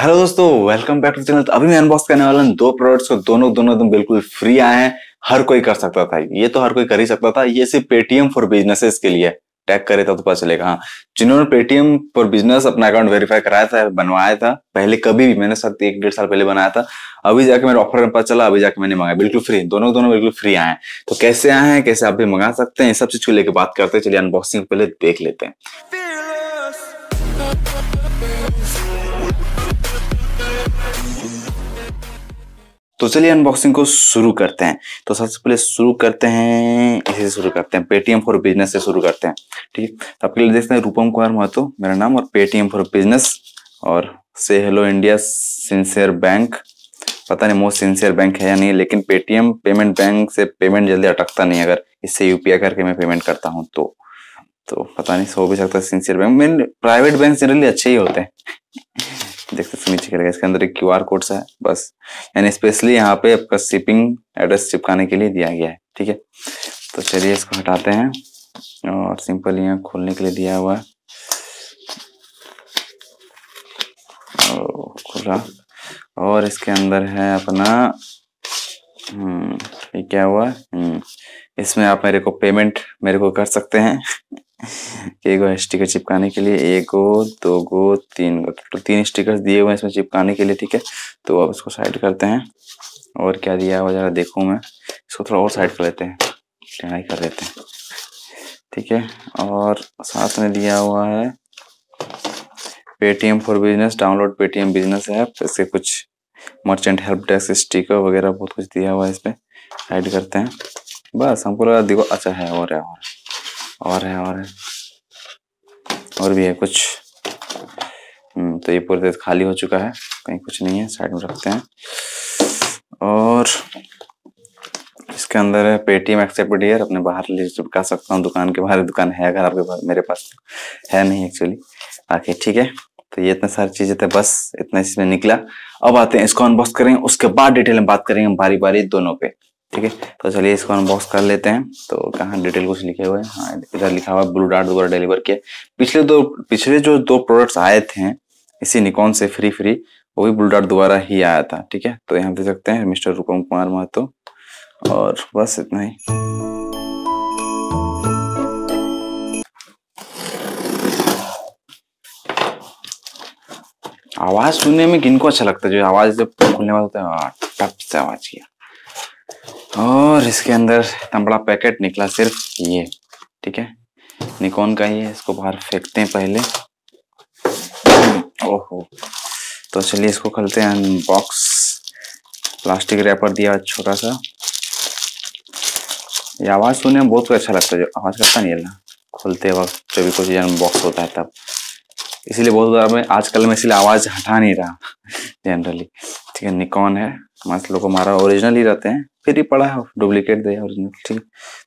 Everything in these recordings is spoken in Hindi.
हेलो दोस्तों वेलकम बैक टू चैनल अभी मैं अनबॉक्स करने वाला हूँ दो प्रोडक्ट्स को दोनों दोनों एकदम बिल्कुल फ्री आए हैं हर कोई कर सकता था ये तो हर कोई कर ही सकता था ये सिर्फ पेटीएम फॉर बिजनेसेस के लिए टैग करे था तो, तो पता चलेगा हाँ जिन्होंने पेटीएम फॉर बिजनेस अपना अकाउंट वेरीफाई कराया था बनवाया था पहले कभी भी मैंने सख्त एक डेढ़ साल पहले बनाया था अभी जाके मेरे ऑफर में पता चला अभी जाके मैंने मंगाया बिल्कुल फ्री दोनों दोनों बिल्कुल फ्री आए हैं तो कैसे आए हैं कैसे आप भी मंगा सकते हैं सब चीज को लेकर बात करते हैं चलिए अनबॉक्सिंग पहले देख लेते हैं तो चलिए अनबॉक्सिंग को शुरू करते हैं तो सबसे पहले शुरू करते हैं इसे शुरू करते हैं पेटीएम फॉर बिजनेस से शुरू करते हैं ठीक है तो आपके लिए देखते हैं रूपम कुमार महतो मेरा नाम और पेटीएम फॉर बिजनेस और से हेलो इंडिया सिंसियर बैंक पता नहीं मोस्ट सिंसियर बैंक है या नहीं लेकिन पेटीएम पेमेंट बैंक से पेमेंट जल्दी अटकता नहीं अगर इससे यूपीआई करके मैं पेमेंट करता हूँ तो तो पता नहीं हो भी सकता सिंसियर बैंक मेन प्राइवेट बैंक जनरली अच्छे ही होते हैं देख सकते समझ करेगा इसके अंदर एक क्यूआर कोड सा है बस यानी स्पेशली यहाँ पे आपका शिपिंग एड्रेस चिपकाने के लिए दिया गया है ठीक है तो चलिए इसको हटाते हैं और सिंपल यहाँ खोलने के लिए दिया हुआ है खुला और इसके अंदर है अपना हम्म, ये क्या हुआ हम्म, इसमें आप मेरे को पेमेंट मेरे को कर सकते हैं एगो स्टिकर चिपकाने के लिए एगो दो गो तीन गो टोटल तो तीन स्टिकर दिए हुए हैं इसमें चिपकाने के लिए ठीक है तो अब इसको साइड करते हैं और क्या दिया हुआ जरा देखूँ मैं इसको थोड़ा और साइड कर लेते हैं टेढ़ाई कर लेते हैं ठीक है और साथ में दिया हुआ है Paytm for business download Paytm business app इसके कुछ मर्चेंट हेल्प डेस्क स्टिकर वगैरह बहुत कुछ दिया हुआ है इस पर साइड करते हैं बस हमको लगा देखो अच्छा है और है और और है और है और भी है कुछ हम्म, तो ये पूरे रेत खाली हो चुका है कहीं कुछ नहीं है साइड में रखते हैं और इसके अंदर है पेटीएम एक्सेप्ट अपने बाहर ले चुका सकता हूँ दुकान के बाहर दुकान है अगर आपके पास मेरे पास है नहीं एक्चुअली बाकी ठीक है तो ये इतने सारी चीजें थे बस इतना इसमें निकला अब आते हैं इसको अनबॉक्स करेंगे उसके बाद डिटेल में बात करेंगे बारी बारी दोनों पे ठीक है तो चलिए इसको अनबॉक्स कर लेते हैं तो कहाँ डिटेल कुछ लिखे हुए हैं हाँ इधर लिखा हुआ ब्लू डार्ट द्वारा डिलीवर किया पिछले दो पिछले जो दो प्रोडक्ट्स आए थे इसी निकॉन से फ्री फ्री वो भी ब्लू डार्ट द्वारा ही आया था ठीक है तो यहाँ देख सकते हैं मिस्टर रूपम कुमार महतो और बस इतना ही आवाज सुनने में किनको अच्छा लगता है जो आवाज जब खुलने वाला होता है टप हाँ, से आवाज किया और इसके अंदर इतना बड़ा पैकेट निकला सिर्फ ये ठीक है निकोन का ही है इसको बाहर फेंकते हैं पहले हम्म, ओहो तो चलिए इसको खोलते हैं बॉक्स प्लास्टिक रैपर दिया छोटा सा ये आवाज़ सुनने में बहुत अच्छा लगता है जो आवाज़ करता नहीं है खोलते वक्त जो भी कुछ अनबॉक्स होता है तब इसीलिए बहुत ज़्यादा मैं आजकल मैं इसलिए आवाज़ हटा नहीं रहा जनरली ये निकॉन है मस्त लोग हमारा ओरिजिनल ही रहते हैं फिर ही पड़ा है डुप्लीकेट दे ओरिजिनल ठीक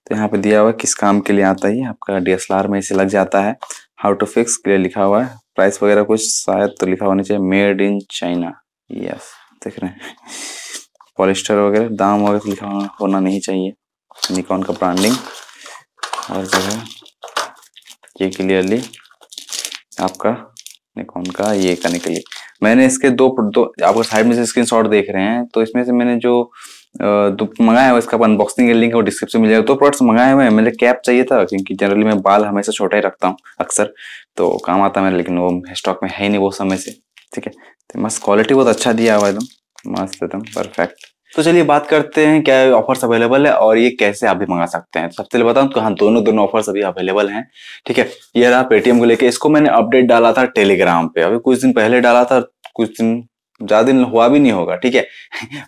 तो यहाँ पे दिया हुआ किस काम के लिए आता है आपका डीएसएलआर में इसे लग जाता है हाउ टू फिक्स के लिए लिखा हुआ है प्राइस वगैरह कुछ शायद तो लिखा होना चाहिए मेड इन चाइना यस देख रहे हैं पॉलिस्टर वगैरह दाम वगैरह तो लिखा होना नहीं चाहिए निकॉन का ब्रांडिंग और जो है ये क्लियरली आपका निकॉन का ये करने के लिए मैंने इसके दो दो आपको साइड में से स्क्रीनशॉट देख रहे हैं तो इसमें से मैंने जो मंगाया हुआ इसका अनबॉक्सिंग का लिंक वो डिस्क्रिप्शन में जाएगा दो तो प्रोडक्ट्स मंगाए हुए हैं मेरे कैप चाहिए था क्योंकि जनरली मैं बाल हमेशा छोटा ही रखता हूँ अक्सर तो काम आता है मेरे लेकिन वो स्टॉक में है ही नहीं वो समय से ठीक है तो मस्त क्वालिटी बहुत अच्छा दिया हुआ एकदम मस्त एकदम परफेक्ट तो चलिए बात करते हैं क्या ऑफर्स अवेलेबल है और ये कैसे आप भी मंगा सकते हैं सबसे पहले बताऊं तो हाँ दोनों दोनों ऑफर्स अभी अवेलेबल हैं ठीक है ये रहा पेटीएम को लेके इसको मैंने अपडेट डाला था टेलीग्राम पे अभी कुछ दिन पहले डाला था कुछ दिन ज्यादा दिन हुआ भी नहीं होगा ठीक है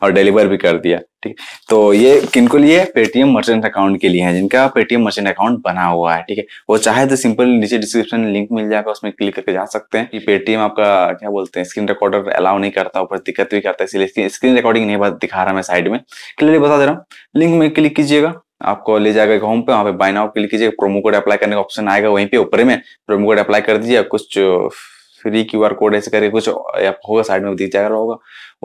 और डिलीवर भी कर दिया ठीक तो ये किन को लिए पेटीएम मर्चेंट अकाउंट के लिए है जिनका पेटीएम मर्चेंट अकाउंट बना हुआ है ठीक है वो चाहे तो सिंपल नीचे डिस्क्रिप्शन में लिंक मिल जाएगा उसमें क्लिक करके जा सकते हैं पेटीएम आपका क्या बोलते हैं स्क्रीन रिकॉर्डर अलाउ नहीं करता ऊपर दिक्कत भी करता है इसलिए स्क्रीन रिकॉर्डिंग नहीं दिखा रहा मैं साइड में क्लियरली बता दे रहा हूँ लिंक में क्लिक कीजिएगा आपको ले जाएगा होम पे वहाँ पे बाय नाउ क्लिक कीजिए प्रोमो कोड अप्लाई करने का ऑप्शन आएगा वहीं पे ऊपर में प्रोमो कोड अप्लाई कर दीजिए कुछ फ्री क्यू आर कोड ऐसे करके कुछ होगा साइड में दिख जाएगा होगा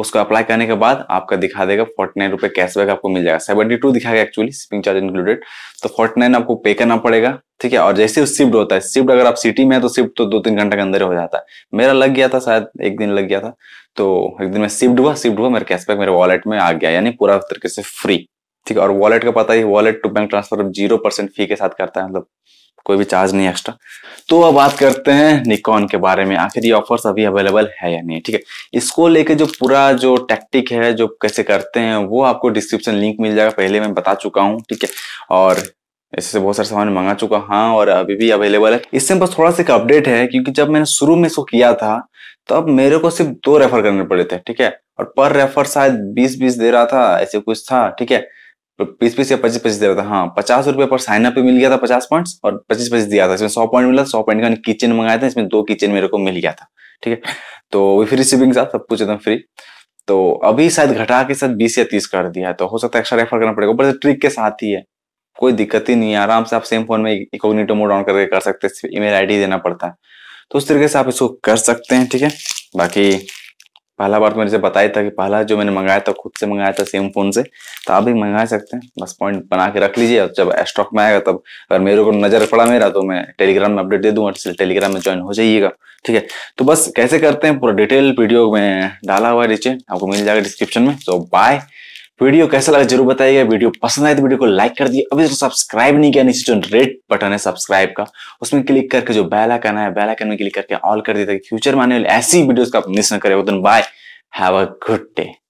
उसको अप्लाई करने के बाद आपका दिखा देगा फोर्टी नाइन रुपए कैशबैक आपको मिल जाएगा सेवेंटी टू दिखाएगा एक्चुअली शिपिंग चार्ज इंक्लूडेड तो फोर्टी नाइन आपको पे करना पड़ेगा ठीक है और जैसे शिफ्ट होता है शिफ्ट अगर आप सिटी में है तो शिफ्ट तो दो तीन घंटे के अंदर हो जाता है मेरा लग गया था शायद एक दिन लग गया था तो एक दिन में शिफ्ट हुआ शिफ्ट हुआ मेरा कैशबैक मेरे वॉलेट में आ गया यानी पूरा तरीके से फ्री ठीक है और वॉलेट का पता ही wallet to bank transfer zero percent fee के साथ करता है मतलब कोई भी चार्ज नहीं एक्स्ट्रा तो अब बात करते हैं निकॉन के बारे में आखिर ये ऑफर्स अभी अवेलेबल है या नहीं ठीक है इसको लेके जो पूरा जो टैक्टिक है जो कैसे करते हैं वो आपको डिस्क्रिप्शन लिंक मिल जाएगा पहले मैं बता चुका हूँ ठीक है और इससे बहुत सारे सामान मंगा चुका हाँ और अभी भी अवेलेबल है इससे बस थोड़ा सा एक अपडेट है क्योंकि जब मैंने शुरू में इसको किया था तो मेरे को सिर्फ दो रेफर करने पड़े थे ठीक है और पर रेफर शायद बीस बीस दे रहा था ऐसे कुछ था ठीक है तो पीस पीस या पच्चीस पच्चीस दे रहा था हाँ पचास रुपए पर साइन अप मिल गया था पचास पॉइंट और पच्चीस पच्चीस दिया था इसमें सौ पॉइंट मिला सौ पॉइंट का किचन मंगाया था इसमें दो किचन मेरे को मिल गया था ठीक है तो फ्री शिपिंग साथ सब कुछ एकदम फ्री तो अभी शायद घटा के साथ बीस या तीस कर दिया है तो हो सकता है एक्स्ट्रा रेफर करना पड़ेगा बस ट्रिक के साथ ही है कोई दिक्कत ही नहीं है आराम से आप सेम फोन में इकोग्निटो मोड ऑन करके कर सकते हैं ईमेल आईडी देना पड़ता है तो उस तरीके से आप इसको कर सकते हैं ठीक है बाकी पहला बार तो मैंने बताया था कि पहला जो मैंने मंगाया था खुद से मंगाया था सेम फोन से तो आप भी मंगा सकते हैं बस पॉइंट बना के रख लीजिए जब स्टॉक में आएगा तब अगर मेरे को नजर पड़ा मेरा तो मैं टेलीग्राम में अपडेट दे दूंगा इसलिए टेलीग्राम में ज्वाइन हो जाइएगा ठीक है तो बस कैसे करते हैं पूरा डिटेल वीडियो में डाला हुआ नीचे आपको मिल जाएगा डिस्क्रिप्शन में तो बाय वीडियो कैसा लगा जरूर बताइएगा वीडियो पसंद आए तो वीडियो को लाइक कर दिए अभी सब्सक्राइब नहीं किया नीचे जो रेड बटन है सब्सक्राइब का उसमें क्लिक करके जो बेल आइकन है बेल आइकन में क्लिक करके ऑल कर दिया ताकि फ्यूचर में आने वाले ऐसी वीडियोस का आप मिस न करें उदन bye have a good day